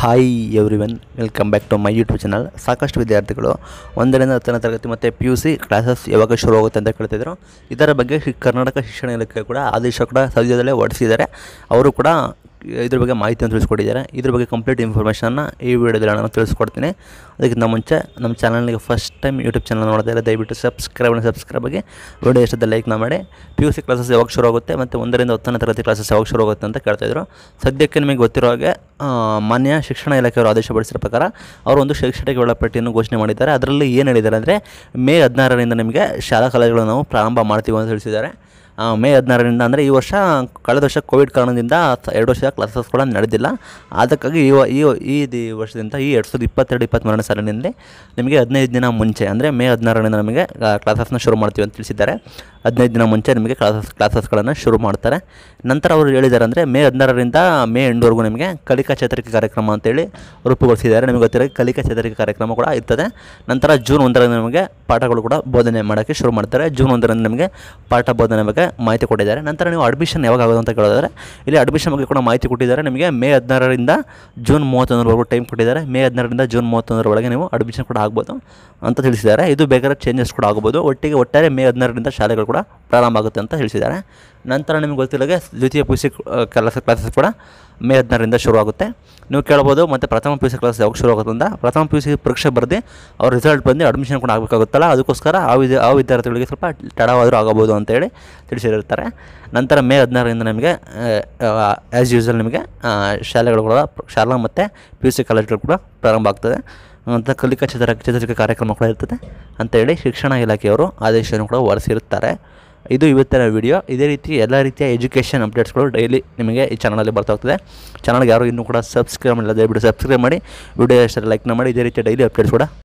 hi everyone welcome back to my YouTube channel ಸಾಕಷ್ಟು ವಿದ್ಯಾರ್ಥಿಗಳು ಒಂದರಿಂದ ಹತ್ತನೇ ತರಗತಿ ಮತ್ತು ಪಿ ಯು ಸಿ ಕ್ಲಾಸಸ್ ಯಾವಾಗ ಶುರು ಆಗುತ್ತೆ ಅಂತ ಕೇಳ್ತಿದ್ರು ಇದರ ಬಗ್ಗೆ ಕರ್ನಾಟಕ ಶಿಕ್ಷಣ ಇಲಾಖೆ ಕೂಡ ಆದೇಶ ಕೂಡ ಸದ್ಯದಲ್ಲೇ ಹೊರಡಿಸಿದ್ದಾರೆ ಅವರು ಕೂಡ ಇದ್ರ ಬಗ್ಗೆ ಮಾಹಿತಿಯನ್ನು ತಿಳಿಸ್ಕೊಟ್ಟಿದ್ದಾರೆ ಇದ್ರ ಬಗ್ಗೆ ಕಂಪ್ಲೀಟ್ ಇನ್ಫಾರ್ಮೇಷನ್ನ ಈ ವಿಡಿಯೋದಲ್ಲಿ ನಾನು ತಿಳಿಸ್ಕೊಡ್ತೀನಿ ಅದಕ್ಕಿಂತ ಮುಂಚೆ ನಮ್ಮ ಚಾನಲ್ಗೆ ಫಸ್ಟ್ ಟೈಮ್ ಯೂಟ್ಯೂಬ್ ಚಾನಲ್ ನೋಡ್ತಾ ಇದ್ದಾರೆ ದಯವಿಟ್ಟು ಸಬ್ಸ್ಕ್ರೈಬ್ನ ಸಬ್ಸ್ಕ್ರೈಬ್ಗೆ ವಿಡಿಯೋ ಇಷ್ಟದ ಲೈಕ್ನ ಮಾಡಿ ಪಿ ಯು ಸಿ ಕ್ಲಾಸಸ್ ಯಾವಾಗ ಶುರು ಆಗುತ್ತೆ ಮತ್ತು ಒಂದರಿಂದ ಹತ್ತನೇ ತರಗತಿ ಕ್ಲಾಸಸ್ ಯಾವಾಗ ಶುರು ಆಗುತ್ತೆ ಅಂತ ಕೇಳ್ತಾಯಿದ್ರು ಸದ್ಯಕ್ಕೆ ನಿಮಗೆ ಗೊತ್ತಿರೋ ಹಾಗೆ ಮಾನ್ಯ ಶಿಕ್ಷಣ ಇಲಾಖೆಯವರು ಆದೇಶ ಪಡಿಸಿರೋ ಪ್ರಕಾರ ಅವರು ಒಂದು ಶೈಕ್ಷಣಿಕ ವೇಳಾಪಟ್ಟಿಯನ್ನು ಘೋಷಣೆ ಮಾಡಿದ್ದಾರೆ ಅದರಲ್ಲಿ ಏನು ಹೇಳಿದ್ದಾರೆ ಅಂದರೆ ಮೇ ಹದಿನಾರರಿಂದ ನಿಮಗೆ ಶಾಲಾ ಕಾಲೇಜುಗಳನ್ನು ನಾವು ಪ್ರಾರಂಭ ಮಾಡ್ತೀವಿ ಅಂತ ತಿಳಿಸಿದ್ದಾರೆ ಮೇ ಹದಿನಾರರಿಂದ ಅಂದರೆ ಈ ವರ್ಷ ಕಳೆದ ವರ್ಷ ಕೋವಿಡ್ ಕಾರಣದಿಂದ ಎರಡು ವರ್ಷ ಕ್ಲಾಸಸ್ ಕೂಡ ನಡೆದಿಲ್ಲ ಅದಕ್ಕಾಗಿ ಈ ಈ ಈ ವರ್ಷದಿಂದ ಈ ಎರಡು ಸಾವಿರದ ಇಪ್ಪತ್ತೆರಡು ಇಪ್ಪತ್ತ್ಮೂರನೇ ಸಾಲಿನಲ್ಲಿ ನಿಮಗೆ ಹದಿನೈದು ದಿನ ಮುಂಚೆ ಅಂದರೆ ಮೇ ಹದಿನಾರರಿಂದ ನಮಗೆ ಕ್ಲಾಸಸ್ನ ಶುರು ಮಾಡ್ತೀವಿ ಅಂತ ತಿಳಿಸಿದ್ದಾರೆ ಹದಿನೈದು ದಿನ ಮುಂಚೆ ನಿಮಗೆ ಕ್ಲಾಸಸ್ ಕ್ಲಾಸಸ್ಗಳನ್ನು ಶುರು ಮಾಡ್ತಾರೆ ನಂತರ ಅವರು ಹೇಳಿದ್ದಾರೆ ಅಂದರೆ ಮೇ ಹದಿನಾರರಿಂದ ಮೇ ಎಂಟುವರೆಗೂ ನಿಮಗೆ ಕಲಿಕಾ ಚೇತರಿಕೆ ಕಾರ್ಯಕ್ರಮ ಅಂತೇಳಿ ರೂಪುಗೊಳಿಸಿದ್ದಾರೆ ನಿಮಗೆ ಗೊತ್ತಿರೋ ಕಲಿಕಾ ಚೇತರಿಕೆ ಕಾರ್ಯಕ್ರಮ ಕೂಡ ಇರ್ತದೆ ನಂತರ ಜೂನ್ ಒಂದರಿಂದ ನಿಮಗೆ ಪಾಠಗಳು ಕೂಡ ಬೋಧನೆ ಮಾಡೋಕ್ಕೆ ಶುರು ಮಾಡ್ತಾರೆ ಜೂನ್ ಒಂದರಿಂದ ನಿಮಗೆ ಪಾಠ ಬೋಧನೆ ಬಗ್ಗೆ ಮಾಹಿತಿ ಕೊಟ್ಟಿದ್ದಾರೆ ನಂತರ ನೀವು ಅಡ್ಮಿಷನ್ ಯಾವಾಗ ಆಗೋದು ಅಂತ ಕೇಳಿದ್ರೆ ಇಲ್ಲಿ ಅಡ್ಮಿಷನ್ ಬಗ್ಗೆ ಕೂಡ ಮಾಹಿತಿ ಕೊಟ್ಟಿದ್ದಾರೆ ನಿಮಗೆ ಮೇ ಹದಿನಾರರಿಂದ ಜೂನ್ ಮೂವತ್ತೊಂದರವರೆಗೂ ಟೈಮ್ ಕೊಟ್ಟಿದ್ದಾರೆ ಮೇ ಹದಿನಾರರಿಂದ ಜೂನ್ ಮೂವತ್ತೊಂದರೊಳಗೆ ನೀವು ಅಡ್ಮಿಷನ್ ಕೂಡ ಆಗ್ಬೋದು ಅಂತ ತಿಳಿಸಿದ್ದಾರೆ ಇದು ಬೇಕಾದ್ರೆ ಚೇಂಜಸ್ ಕೂಡ ಆಗ್ಬೋದು ಒಟ್ಟಿಗೆ ಒಟ್ಟಾರೆ ಮೇ ಹದಿನಾರರಿಂದ ಶಾಲೆಗಳು ಕೂಡ ಪ್ರಾರಂಭ ಆಗುತ್ತೆ ಅಂತ ತಿಳಿಸಿದ್ದಾರೆ ನಂತರ ನಿಮ್ಗೆ ಗೊತ್ತಿಲ್ಲದೆ ದ್ವಿತೀಯ ಪಿ ಸಿ ಕೆಲಸ ಕ್ಲಾಸಸ್ ಕೂಡ ಮೇ ಹದಿನಾರರಿಂದ ಆಗುತ್ತೆ ನೀವು ಕೇಳ್ಬೋದು ಮತ್ತು ಪ್ರಥಮ ಪಿ ಯು ಸಿ ಕ್ಲಾಸ್ ಯಾವಾಗ ಶುರು ಅಂತ ಪ್ರಥಮ ಪಿ ಯು ಸಿ ಪರೀಕ್ಷೆ ಬರೆದು ಅವ್ರ ರಿಸಲ್ಟ್ ಬಂದು ಅಡ್ಮಿಷನ್ ಕೂಡ ಆಗಬೇಕಾಗುತ್ತಲ್ಲ ಅದಕ್ಕೋಸ್ಕರ ಆ ವಿದ್ಯ ಆ ವಿದ್ಯಾರ್ಥಿಗಳಿಗೆ ಸ್ವಲ್ಪ ತಡವಾದರೂ ಆಗಬಹುದು ಅಂತೇಳಿ ತಿಳಿಸಿರುತ್ತಾರೆ ನಂತರ ಮೇ ಹದಿನಾರರಿಂದ ನಿಮಗೆ ಆ್ಯಸ್ ಯೂಸಲ್ ನಿಮಗೆ ಶಾಲೆಗಳು ಕೂಡ ಶಾಲಾ ಮತ್ತು ಪಿ ಯು ಸಿ ಕಾಲೇಜ್ಗಳು ಕೂಡ ಪ್ರಾರಂಭ ಆಗ್ತದೆ ಅಂತ ಕಲಿಕಾ ಚಿತ್ರ ಚತುರಿಕೆ ಕಾರ್ಯಕ್ರಮ ಕೂಡ ಇರ್ತದೆ ಅಂತೇಳಿ ಶಿಕ್ಷಣ ಇಲಾಖೆಯವರು ಆದೇಶವನ್ನು ಕೂಡ ಹೊರಸಿರುತ್ತಾರೆ ಇದು ಇವತ್ತಿನ ವಿಡಿಯೋ ಇದೇ ರೀತಿ ಎಲ್ಲ ರೀತಿಯ ಎಜುಕೇಷನ್ ಅಪ್ಡೇಟ್ಸ್ಗಳು ಡೈಲಿ ನಿಮಗೆ ಈ ಚಾನಲಲ್ಲಿ ಬರ್ತಾ ಹೋಗ್ತದೆ ಚಾನಲ್ಗೆ ಯಾರು ಇನ್ನೂ ಕೂಡ ಸಬ್ಸ್ಕ್ರೈಬ್ ಮಾಡಿಲ್ಲ ದಯವಿಟ್ಟು ಸಬ್ಸ್ಕ್ರೈಬ್ ಮಾಡಿ ವಿಡಿಯೋ ಎಷ್ಟು ಲೈಕ್ನ ಮಾಡಿ ಇದೇ ರೀತಿಯ ಡೈಲಿ ಅಪ್ಡೇಟ್ಸ್ ಕೂಡ